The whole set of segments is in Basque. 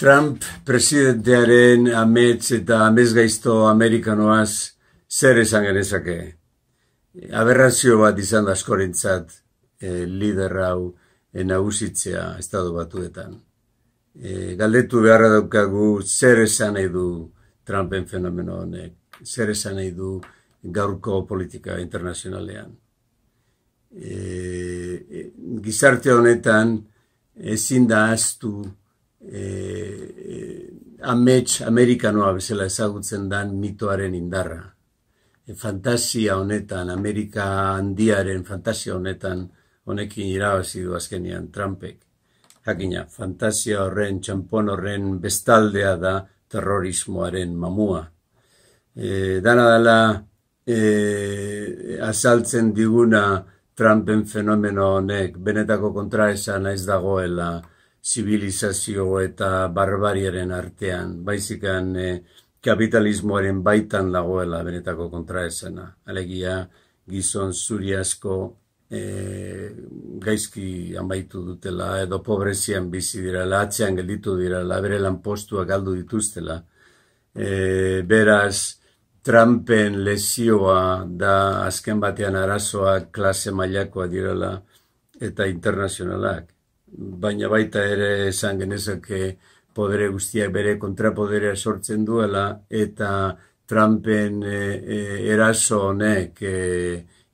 Trump presidentearen amets eta amets gaizto amerikanoaz zer esan genezake. Aberrazio bat izan da askorentzat e, lider hau eh, nagusitzea estado batuetan. Eh, galdetu beharra daukagu zer esan nahi du Trumpen fenomeno honek, zer esan nahi du gaurko politika internazionalean. E, gizarte honetan ezin da aztu amets amerikanoa bezala ezagutzen dan mitoaren indarra. E, fantasia honetan, Amerika handiaren fantasia honetan, honekin irabazi du azkenian Trumpek. Jakina, fantasia horren, txampon horren bestaldea da terrorismoaren mamua. E, dana dela, e, azaltzen diguna Trumpen fenomeno honek, benetako kontraesan ez dagoela, zibilizazio eta barbariaren artean, baizikan e, eh, kapitalismoaren baitan dagoela benetako kontraesena. Alegia gizon zuri eh, gaizki amaitu dutela edo pobrezian bizi dira, latzean gelditu dira, labere lan postua galdu dituztela. Eh, beraz, Trumpen lesioa da azken batean arazoak, klase mailakoa direla eta internazionalak baina baita ere esan genezak podere guztiak bere kontrapoderea sortzen duela eta Trumpen e, e, eraso honek e,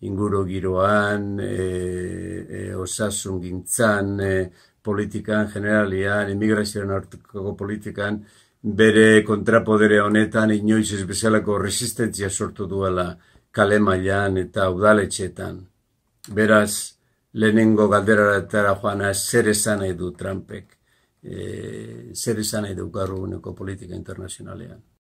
inguro giroan, e, e, osasun gintzan, e, politikan, generalian, emigrazioan hartuko politikan, bere kontrapodere honetan inoiz espezialako resistentzia sortu duela kalemaian eta udaletxetan. Beraz, lehenengo galderara eta ah, zer esan nahi du Trumpek, eh, zer esan nahi du garruguneko politika internazionalean.